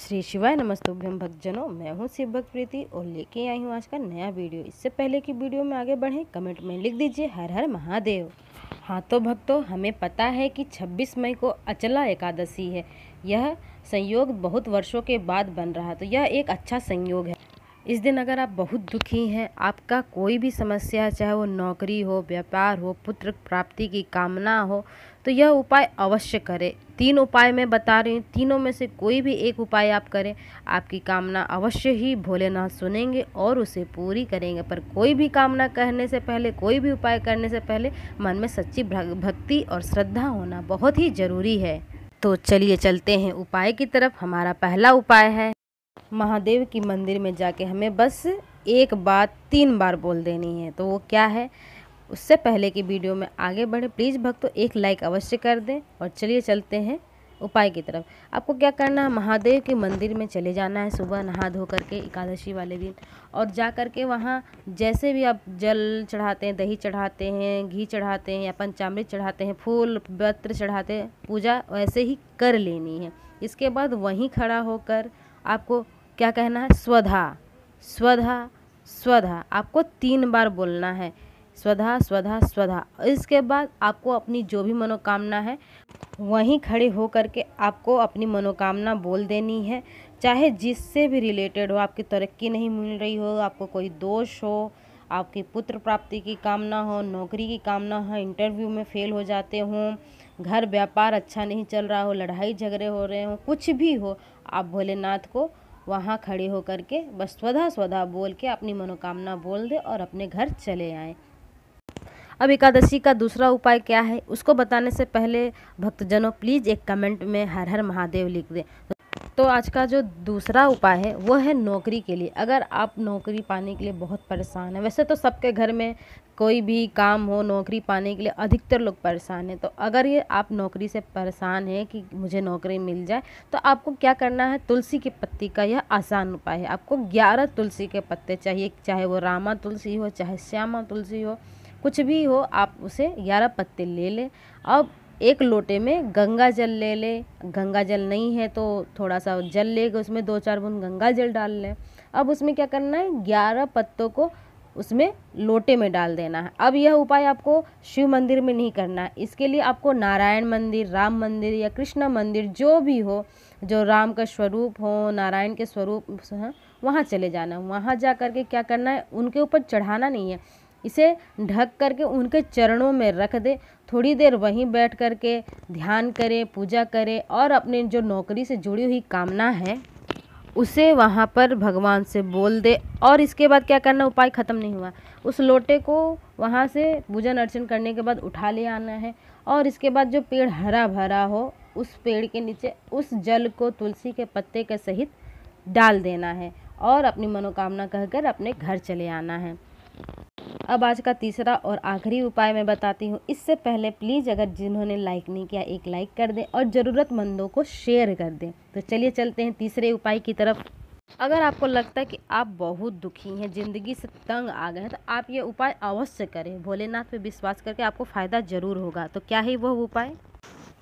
श्री शिवाय नमस्तुभ्यम भक्तजनों मैं हूं शिव भक्त प्रीति और लेके आई हूं आज का नया वीडियो इससे पहले की वीडियो में आगे बढ़ें कमेंट में लिख दीजिए हर हर महादेव हाँ तो भक्तों हमें पता है कि 26 मई को अचला एकादशी है यह संयोग बहुत वर्षों के बाद बन रहा तो यह एक अच्छा संयोग है इस दिन अगर आप बहुत दुखी हैं आपका कोई भी समस्या चाहे वो नौकरी हो व्यापार हो पुत्र प्राप्ति की कामना हो तो यह उपाय अवश्य करें तीन उपाय मैं बता रही हूँ तीनों में से कोई भी एक उपाय आप करें आपकी कामना अवश्य ही भोलेनाथ सुनेंगे और उसे पूरी करेंगे पर कोई भी कामना करने से पहले कोई भी उपाय करने से पहले मन में सच्ची भक्ति और श्रद्धा होना बहुत ही ज़रूरी है तो चलिए चलते हैं उपाय की तरफ हमारा पहला उपाय है महादेव की मंदिर में जाके हमें बस एक बात तीन बार बोल देनी है तो वो क्या है उससे पहले की वीडियो में आगे बढ़े प्लीज़ भक्तों एक लाइक अवश्य कर दें और चलिए चलते हैं उपाय की तरफ आपको क्या करना है महादेव के मंदिर में चले जाना है सुबह नहा धो करके के एकादशी वाले दिन और जा कर के वहाँ जैसे भी आप जल चढ़ाते हैं दही चढ़ाते हैं घी चढ़ाते हैं या पंचामृत चढ़ाते हैं फूल पत्र चढ़ाते हैं पूजा वैसे ही कर लेनी है इसके बाद वहीं खड़ा होकर आपको क्या कहना है स्वधा स्वधा स्वधा आपको तीन बार बोलना है स्वधा स्वधा स्वधा इसके बाद आपको अपनी जो भी मनोकामना है वहीं खड़े हो करके आपको अपनी मनोकामना बोल देनी है चाहे जिससे भी रिलेटेड हो आपकी तरक्की नहीं मिल रही हो आपको कोई दोष हो आपकी पुत्र प्राप्ति की कामना हो नौकरी की कामना हो इंटरव्यू में फेल हो जाते हों घर व्यापार अच्छा नहीं चल रहा हो लड़ाई झगड़े हो रहे हो कुछ भी हो आप भोलेनाथ को वहाँ खड़े होकर के बस स्वधा स्वधा बोल के अपनी मनोकामना बोल दे और अपने घर चले आए अब एकादशी का दूसरा उपाय क्या है उसको बताने से पहले भक्तजनों प्लीज़ एक कमेंट में हर हर महादेव लिख दें तो आज का जो दूसरा उपाय है वो है नौकरी के लिए अगर आप नौकरी पाने के लिए बहुत परेशान हैं वैसे तो सबके घर में कोई भी काम हो नौकरी पाने के लिए अधिकतर लोग परेशान हैं तो अगर ये आप नौकरी से परेशान हैं कि मुझे नौकरी मिल जाए तो आपको क्या करना है तुलसी की पत्ती का यह आसान उपाय है आपको ग्यारह तुलसी के पत्ते चाहिए चाहे वो रामा तुलसी हो चाहे श्यामा तुलसी हो कुछ भी हो आप उसे ग्यारह पत्ते ले लें अब एक लोटे में गंगा जल ले लें गंगा जल नहीं है तो थोड़ा सा जल ले उसमें दो चार बूंद गंगा जल डाल लें अब उसमें क्या करना है ग्यारह पत्तों को उसमें लोटे में डाल देना है अब यह उपाय आपको शिव मंदिर में नहीं करना है इसके लिए आपको नारायण मंदिर राम मंदिर या कृष्णा मंदिर जो भी हो जो राम का स्वरूप हो नारायण के स्वरूप हैं हाँ, वहाँ चले जाना है वहाँ जा कर के क्या करना है उनके ऊपर चढ़ाना नहीं है इसे ढक करके उनके चरणों में रख दे थोड़ी देर वहीं बैठ करके ध्यान करें पूजा करें और अपने जो नौकरी से जुड़ी हुई कामना है उसे वहाँ पर भगवान से बोल दे और इसके बाद क्या करना उपाय ख़त्म नहीं हुआ उस लोटे को वहाँ से पूजन अर्चन करने के बाद उठा ले आना है और इसके बाद जो पेड़ हरा भरा हो उस पेड़ के नीचे उस जल को तुलसी के पत्ते के सहित डाल देना है और अपनी मनोकामना कहकर अपने घर चले आना है अब आज का तीसरा और आखिरी उपाय मैं बताती हूँ इससे पहले प्लीज़ अगर जिन्होंने लाइक नहीं किया एक लाइक कर दें और ज़रूरतमंदों को शेयर कर दें तो चलिए चलते हैं तीसरे उपाय की तरफ अगर आपको लगता है कि आप बहुत दुखी हैं ज़िंदगी से तंग आ गए हैं तो आप ये उपाय अवश्य करें भोलेनाथ पे विश्वास करके आपको फ़ायदा ज़रूर होगा तो क्या है वह उपाय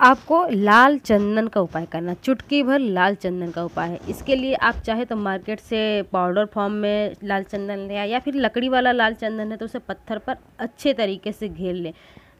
आपको लाल चंदन का उपाय करना चुटकी भर लाल चंदन का उपाय है इसके लिए आप चाहे तो मार्केट से पाउडर फॉर्म में लाल चंदन लें या फिर लकड़ी वाला लाल चंदन है तो उसे पत्थर पर अच्छे तरीके से घेर लें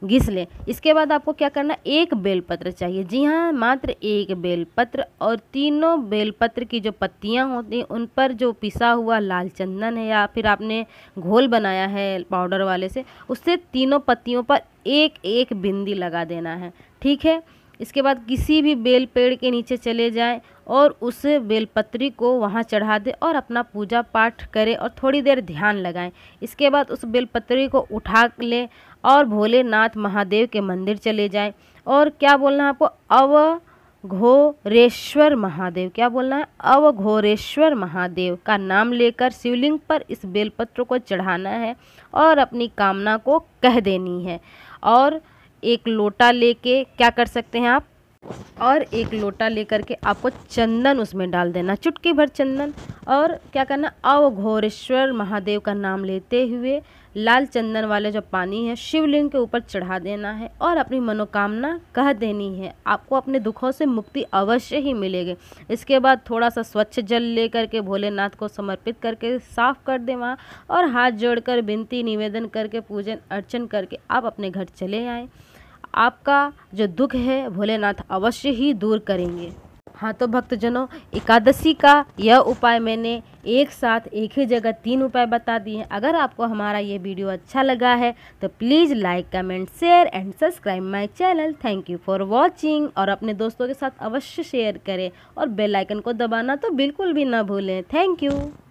घिस लें इसके बाद आपको क्या करना एक बेलपत्र चाहिए जी हाँ मात्र एक बेलपत्र और तीनों बेलपत्र की जो पत्तियाँ होती हैं उन पर जो पिसा हुआ लाल चंदन है या फिर आपने घोल बनाया है पाउडर वाले से उससे तीनों पत्तियों पर एक एक बिंदी लगा देना है ठीक है इसके बाद किसी भी बेल पेड़ के नीचे चले जाएं और उस बेलपत्री को वहाँ चढ़ा दें और अपना पूजा पाठ करें और थोड़ी देर ध्यान लगाएं इसके बाद उस बेलपत्री को उठा लें और भोलेनाथ महादेव के मंदिर चले जाएं और क्या बोलना है आपको अव घोरेश्वर महादेव क्या बोलना है अवघोरेश्वर महादेव का नाम लेकर शिवलिंग पर इस बेलपत्र को चढ़ाना है और अपनी कामना को कह देनी है और एक लोटा लेके क्या कर सकते हैं आप और एक लोटा लेकर के आपको चंदन उसमें डाल देना चुटकी भर चंदन और क्या करना अवघोरेश्वर महादेव का नाम लेते हुए लाल चंदन वाले जो पानी है शिवलिंग के ऊपर चढ़ा देना है और अपनी मनोकामना कह देनी है आपको अपने दुखों से मुक्ति अवश्य ही मिलेगी इसके बाद थोड़ा सा स्वच्छ जल लेकर के भोलेनाथ को समर्पित करके साफ कर दे वहाँ और हाथ जोड़कर विनती निवेदन करके पूजन अर्चन करके आप अपने घर चले आएँ आपका जो दुख है भोलेनाथ अवश्य ही दूर करेंगे हाँ तो भक्तजनों एकादशी का यह उपाय मैंने एक साथ एक ही जगह तीन उपाय बता दिए हैं अगर आपको हमारा ये वीडियो अच्छा लगा है तो please like comment share and subscribe my channel thank you for watching और अपने दोस्तों के साथ अवश्य शेयर करें और बेल आइकन को दबाना तो बिल्कुल भी ना भूलें थैंक यू